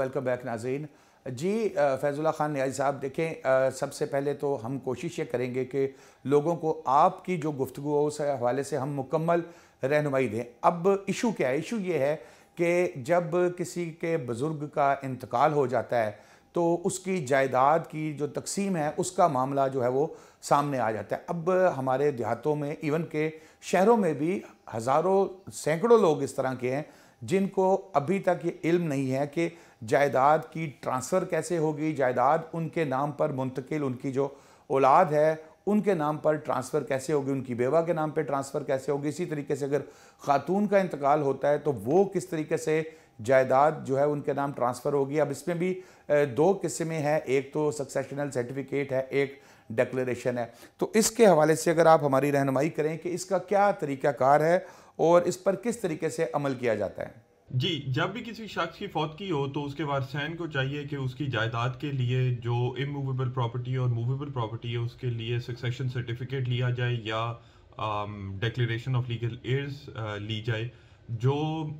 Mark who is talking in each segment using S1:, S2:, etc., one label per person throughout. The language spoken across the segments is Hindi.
S1: वेलकम बैक नाजीन जी फैज़ुल्ला ख़ान न्याजी साहब देखें सबसे पहले तो हम कोशिश ये करेंगे कि लोगों को आपकी जो गुफ्तु हो उस हवाले से हम मुकम्मल रहनुमाई दें अब इशू क्या है इशू ये है कि जब किसी के बुज़ुर्ग का इंतकाल हो जाता है तो उसकी जायदाद की जो तकसीम है उसका मामला जो है वो सामने आ जाता है अब हमारे देहातों में इवन के शहरों में भी हज़ारों सैकड़ों लोग इस तरह के हैं जिनको अभी तक ये इल्म नहीं है कि जायदाद की ट्रांसफ़र कैसे होगी जायदाद उनके नाम पर मुंतकिल उनकी जो औलाद है उनके नाम पर ट्रांसफ़र कैसे होगी उनकी बेवा के नाम पर ट्रांसफ़र कैसे होगी इसी तरीके से अगर ख़ातून का इंतकाल होता है तो वो किस तरीके से जायदाद जो है उनके नाम ट्रांसफ़र होगी अब इसमें भी दो किस्में हैं एक तो सक्सेशनल सर्टिफिकेट है एक डेक्लेशन है तो इसके हवाले से अगर आप हमारी रहनुमाई करें कि इसका क्या तरीक़ाकार है और इस पर किस तरीके से अमल किया जाता है
S2: जी जब भी किसी शख्स की फौत की हो तो उसके वारसैन को चाहिए कि उसकी जायदाद के लिए जो इमूवेबल प्रॉपर्टी और मूवेबल प्रॉपर्टी है उसके लिए सक्सेशन सर्टिफिकेट लिया जाए या डिक्लेरेशन ऑफ लीगल एयर्स ली जाए जो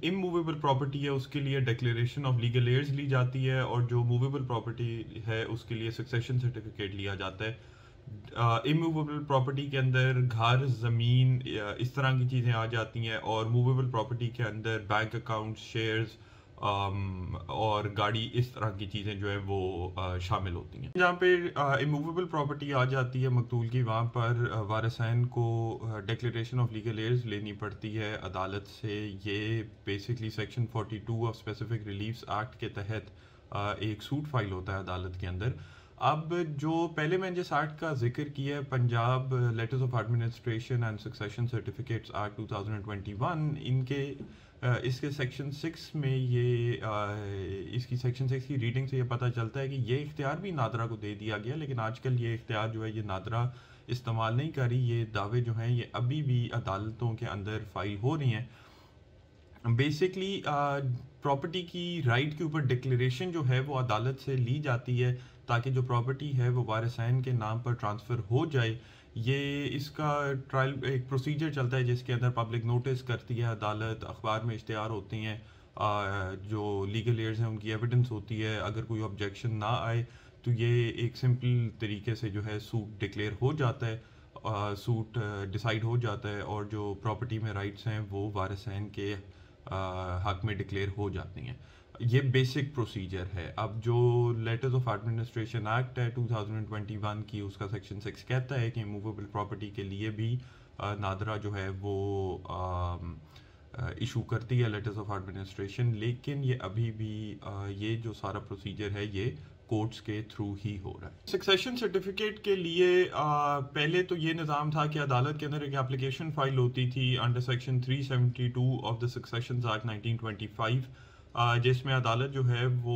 S2: इमूवेबल प्रॉपर्टी है उसके लिए डिक्लेरेशन ऑफ लीगल एयर्स ली जाती है और जो मूवेबल प्रॉपर्टी है उसके लिए सक्सेशन सर्टिफिकेट लिया जाता है इमूवेबल uh, प्रॉपर्टी के अंदर घर ज़मीन इस तरह की चीज़ें आ जाती हैं और मूवेबल प्रॉपर्टी के अंदर बैंक अकाउंट शेयर्स Um, और गाड़ी इस तरह की चीज़ें जो है वो शामिल होती हैं जहाँ पे इमूवेबल प्रॉपर्टी आ जाती है मकतूल की वहाँ पर वारसैन को डिक्लेरेशन ऑफ लीगल एयर्स लेनी पड़ती है अदालत से ये basically section 42 of specific relief act के तहत एक सूट फाइल होता है अदालत के अंदर अब जो पहले मैंने जिस एक्ट का जिक्र किया है Punjab letters of administration and succession certificates act 2021 इनके इसके सेक्शन सिक्स में ये इसकी सेक्शन सिक्स की रीडिंग से ये पता चलता है कि ये इख्तियार भी नादरा को दे दिया गया लेकिन आजकल ये इख्तियार जो है ये नादरा इस्तेमाल नहीं कर रही ये दावे जो हैं ये अभी भी अदालतों के अंदर फाइल हो रही हैं बेसिकली प्रॉपर्टी की राइट के ऊपर डिक्लेरेशन जो है वो अदालत से ली जाती है ताकि जो प्रॉपर्टी है वो वारसैन के नाम पर ट्रांसफ़र हो जाए ये इसका ट्रायल एक प्रोसीजर चलता है जिसके अंदर पब्लिक नोटिस करती है अदालत अखबार में इश्तहार होती हैं जो लीगल एयर्स हैं उनकी एविडेंस होती है अगर कोई ऑब्जेक्शन ना आए तो ये एक सिंपल तरीके से जो है सूट डिक्लेयर हो जाता है आ, सूट डिसाइड हो जाता है और जो प्रॉपर्टी में राइट्स हैं वो वारसैन के हक में डिक्लेयर हो जाती हैं ये बेसिक प्रोसीजर है अब जो लेटर्स ऑफ एडमिनिस्ट्रेशन एक्ट है 2021 की उसका सेक्शन सिक्स कहता है कि मूवेबल प्रॉपर्टी के लिए भी नादरा जो है वो इशू करती है लेटर्स ऑफ एडमिनिस्ट्रेशन लेकिन ये अभी भी ये जो सारा प्रोसीजर है ये कोर्ट्स के थ्रू ही हो रहा है सक्सेशन सर्टिफिकेट के लिए आ, पहले तो ये निज़ाम था कि अदालत के अंदर एक एप्लीकेशन फाइल होती थी under section 372 of the succession act 1925 जिसमें अदालत जो है वो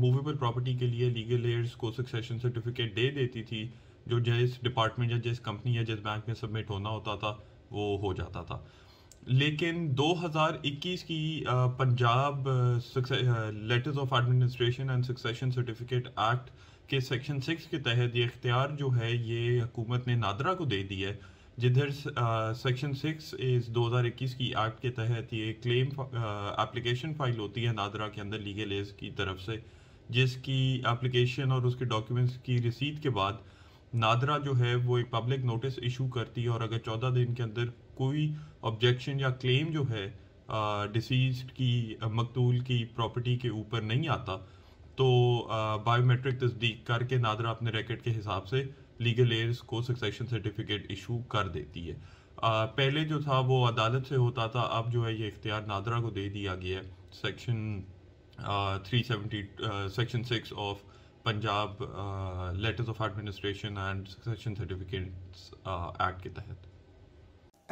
S2: मूवेबल प्रॉपर्टी के लिए लीगल एड्स को सक्सेशन सर्टिफिकेट दे देती थी जो जिस डिपार्टमेंट या जिस कंपनी या जिस बैंक में सबमिट होना होता था वो हो जाता था लेकिन 2021 की Punjab letters of administration and succession certificate act के सेक्शन सिक्स के तहत ये इख्तियार जो है ये हुकूमत ने नादरा को दे दिया है जिधर सेक्शन सिक्स इस 2021 की एक्ट के तहत ये क्लेम एप्लीकेशन फाइल होती है नादरा के अंदर लीगल एज की तरफ से जिसकी एप्लीकेशन और उसके डॉक्यूमेंट्स की रसीद के बाद नादरा जो है वो एक पब्लिक नोटिस इशू करती है और अगर चौदह दिन के अंदर कोई ऑब्जेक्शन या क्लेम जो है डिसीज की मकतूल की प्रॉपर्टी के ऊपर नहीं आता तो बायोमेट्रिक तस्दीक करके नादरा अपने रैकेट के हिसाब से लीगल एयर्स को सक्सेशन सर्टिफिकेट इशू कर देती है आ, पहले जो था वो अदालत से होता था अब जो है ये इख्तियार नादरा को दे दिया गया है section three seventy section six of Punjab letters of administration and succession certificates act के तहत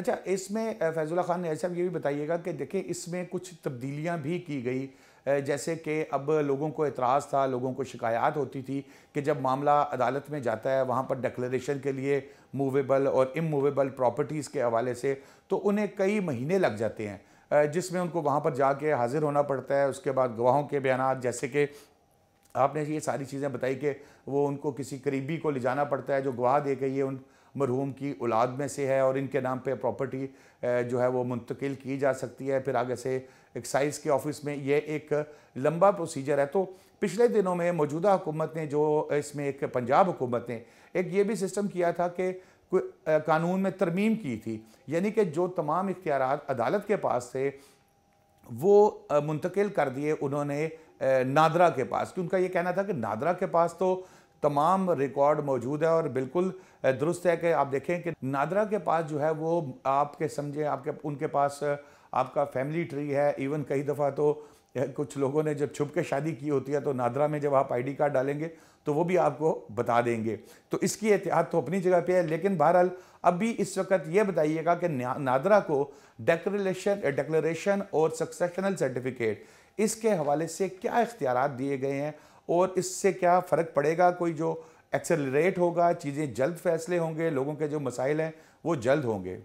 S1: अच्छा इसमें फैजुल्ला खान ने साहब ये भी बताइएगा कि देखें इसमें कुछ तब्दीलियां भी की गई जैसे कि अब लोगों को एतराज़ था लोगों को शिकायत होती थी कि जब मामला अदालत में जाता है वहाँ पर डिक्लेरेशन के लिए मूवेबल और इमूवेबल प्रॉपर्टीज़ के हवाले से तो उन्हें कई महीने लग जाते हैं जिसमें उनको वहाँ पर जाके हाज़िर होना पड़ता है उसके बाद गवाहों के बयान जैसे कि आपने ये सारी चीज़ें बताई कि वो उनको किसी करीबी को ले जाना पड़ता है जो गवाह दे गई है उन मरहूम की औलाद में से है और इनके नाम पे प्रॉपर्टी जो है वो मुंतकिल की जा सकती है फिर आगे से एक्साइज के ऑफिस में ये एक लंबा प्रोसीजर है तो पिछले दिनों में मौजूदा हुकूमत ने जो इसमें एक पंजाब हुकूमत ने एक ये भी सिस्टम किया था कि कानून में तरमीम की थी यानी कि जो तमाम इख्तियार अदालत के पास थे वो मुंतकिल कर दिए उन्होंने नादरा के पास कि उनका ये कहना था कि नादरा के पास तो तमाम रिकॉर्ड मौजूद है और बिल्कुल दुरुस्त है कि आप देखें कि नादरा के पास जो है वो आपके समझे आपके उनके पास आपका फैमिली ट्री है इवन कई दफ़ा तो कुछ लोगों ने जब छुप के शादी की होती है तो नादरा में जब आप आईडी कार्ड डालेंगे तो वो भी आपको बता देंगे तो इसकी एहतियात तो अपनी जगह पे है लेकिन बहरहाल अभी इस वक्त ये बताइएगा कि नादरा को डेक्रेशन डेक्लेशन और सक्सेशनल सर्टिफिकेट इसके हवाले से क्या इख्तियार दिए गए हैं और इससे क्या फ़र्क पड़ेगा कोई जो एक्सेलरेट होगा चीज़ें जल्द फैसले होंगे लोगों के जो मसाइल हैं वो जल्द होंगे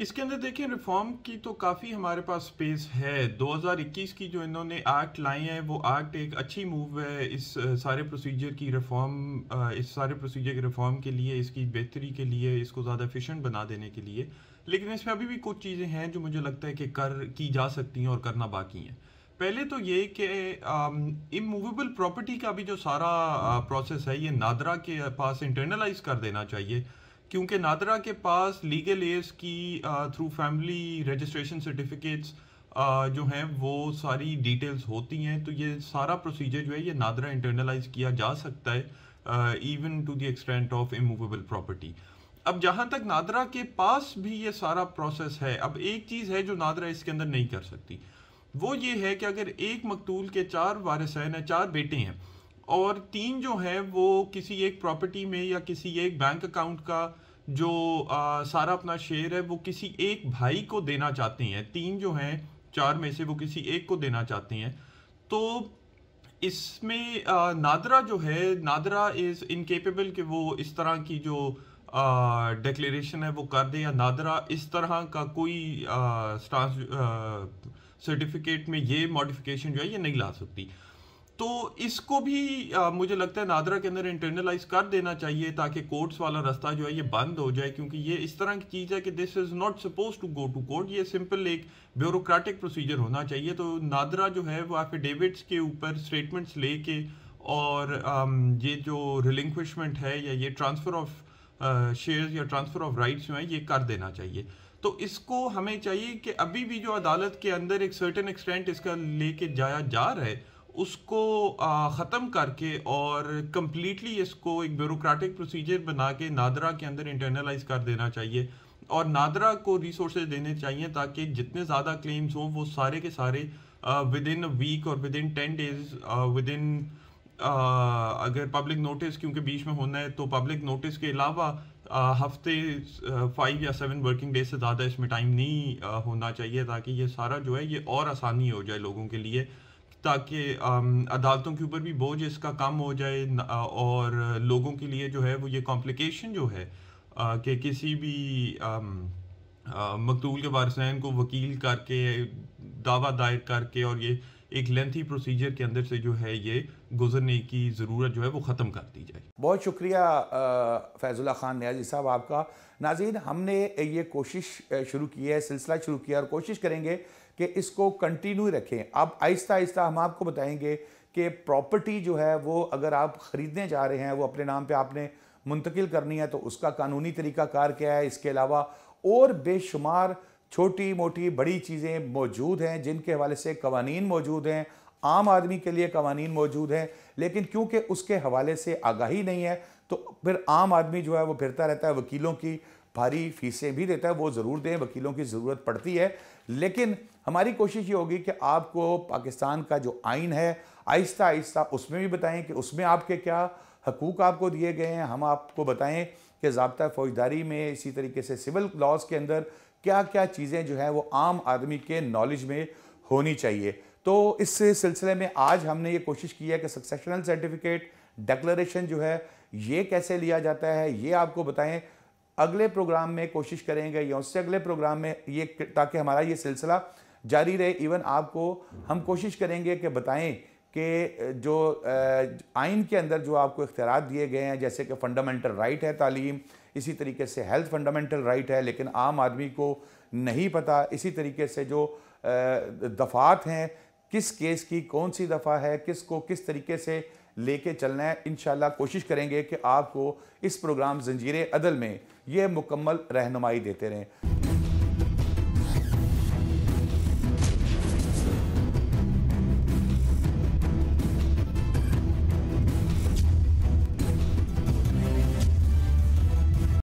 S2: इसके अंदर देखिए रिफॉर्म की तो काफ़ी हमारे पास स्पेस है 2021 की जो इन्होंने एक्ट लाई है वो एक्ट एक अच्छी मूव है इस सारे प्रोसीजर की रिफॉर्म इस सारे प्रोसीजर के रिफॉर्म के लिए इसकी बेहतरी के लिए इसको ज़्यादा एफिशिएंट बना देने के लिए लेकिन इसमें अभी भी कुछ चीज़ें हैं जो मुझे लगता है कि कर की जा सकती हैं और करना बाकी हैं पहले तो ये कि इमूवेबल प्रॉपर्टी का भी जो सारा प्रोसेस है ये नादरा के पास इंटरनलाइज कर देना चाहिए क्योंकि नादरा के पास लीगल एज की थ्रू फैमिली रजिस्ट्रेशन सर्टिफिकेट्स जो हैं वो सारी डिटेल्स होती हैं तो ये सारा प्रोसीजर जो है ये नादरा इंटरनलाइज किया जा सकता है even to the extent of immovable property अब जहाँ तक नादरा के पास भी ये सारा प्रोसेस है अब एक चीज़ है जो नादरा इसके अंदर नहीं कर सकती वो ये है कि अगर एक मकतूल के चार वारिस हैं चार बेटे हैं और तीन जो हैं वो किसी एक प्रॉपर्टी में या किसी एक बैंक अकाउंट का जो आ, सारा अपना शेयर है वो किसी एक भाई को देना चाहती हैं तीन जो हैं चार में से वो किसी एक को देना चाहती हैं तो इसमें नादरा जो है नादरा इज़ इनकेपेबल कि वो इस तरह की जो डिक्लेरेशन है वो कर दे या नादरा इस तरह का कोई स्टांस सर्टिफिकेट में ये मॉडिफिकेशन जो है ये नहीं ला सकती तो इसको भी आ, मुझे लगता है नादरा के अंदर इंटरनलाइज कर देना चाहिए ताकि कोर्ट्स वाला रास्ता जो है ये बंद हो जाए क्योंकि ये इस तरह की चीज़ है कि this is not suppose to go to court ये सिंपल एक ब्यूरोक्रेटिक प्रोसीजर होना चाहिए तो नादरा जो है वो एफिडेविट्स के ऊपर स्टेटमेंट्स ले के और आम, ये जो रिलिंक्विशमेंट है या ये ट्रांसफ़र ऑफ शेयर या ट्रांसफ़र ऑफ राइट्स जो है ये कर देना चाहिए तो इसको हमें चाहिए कि अभी भी जो अदालत के अंदर एक सर्टन एक्सटेंट इसका लेके जाया जा रहा है उसको ख़त्म करके और कम्प्लीटली इसको एक ब्यूरोक्रेटिक प्रोसीजर बना के नादरा के अंदर इंटरनलाइज कर देना चाहिए और नादरा को रिसोर्स देने चाहिए ताकि जितने ज़्यादा क्लेम्स हों वो सारे के सारे विद इन वीक और within ten days within अगर पब्लिक नोटिस क्योंकि बीच में होना है तो पब्लिक नोटिस के अलावा हफ्ते फाइव या सेवन वर्किंग डेज से ज़्यादा इसमें टाइम नहीं आ, होना चाहिए ताकि ये सारा जो है ये और आसानी हो जाए लोगों के लिए ताकि अदालतों के ऊपर भी बोझ इसका कम हो जाए और लोगों के लिए जो है वो ये कॉम्प्लिकेशन जो है कि किसी भी मकतूल के वारसैन को वकील करके दावा दायर करके और ये एक लेंथी प्रोसीजर के अंदर से जो है ये गुजरने की ज़रूरत जो है वो ख़त्म कर दी जाए
S1: बहुत शुक्रिया फैज़ुल्ला ख़ान न्याजी साहब आपका नाजीन हमने ये कोशिश शुरू की है सिलसिला शुरू किया और कोशिश करेंगे कि इसको कंटिन्यू रखें अब आहिस्ता आहिस्ता हम आपको बताएंगे कि प्रॉपर्टी जो है वो अगर आप ख़रीदने जा रहे हैं वो अपने नाम पे आपने मुंतकिल करनी है तो उसका कानूनी तरीका कार क्या है इसके अलावा और बेशुमार छोटी मोटी बड़ी चीज़ें मौजूद हैं जिनके हवाले से कवानी मौजूद हैं आम आदमी के लिए कवानी मौजूद हैं लेकिन क्योंकि उसके हवाले से आगाही नहीं है तो फिर आम आदमी जो है वो फिरता रहता है वकीलों की भारी फीसें भी देता है वो ज़रूर दें वकीलों की ज़रूरत पड़ती है लेकिन हमारी कोशिश ये होगी कि आपको पाकिस्तान का जो आइन है आहिस्ता आहिस्ता उसमें भी बताएं कि उसमें आपके क्या हकूक आपको दिए गए हैं हम आपको बताएं कि जबता फ़ौजदारी में इसी तरीके से सिविल लॉज के अंदर क्या क्या चीज़ें जो हैं वो आम आदमी के नॉलेज में होनी चाहिए तो इस सिलसिले में आज हमने ये कोशिश की है कि सक्सेशनल सर्टिफिकेट डेक्लरेशन जो है ये कैसे लिया जाता है ये आपको बताएं अगले प्रोग्राम में कोशिश करेंगे या उससे अगले प्रोग्राम में ये ताकि हमारा ये सिलसिला जारी रहे इवन आपको हम कोशिश करेंगे कि बताएं कि जो आइन के अंदर जो आपको इख्तियार दिए गए हैं जैसे कि फ़ंडामेंटल राइट है तालीम इसी तरीके से हेल्थ फंडामेंटल राइट है लेकिन आम आदमी को नहीं पता इसी तरीके से जो दफ़ात हैं किस केस की कौन सी दफ़ा है किस को किस तरीके से लेके चलना है इन कोशिश करेंगे कि आपको इस प्रोग्राम जंजीर अदल में ये मुकम्मल रहनुमाई देते रहें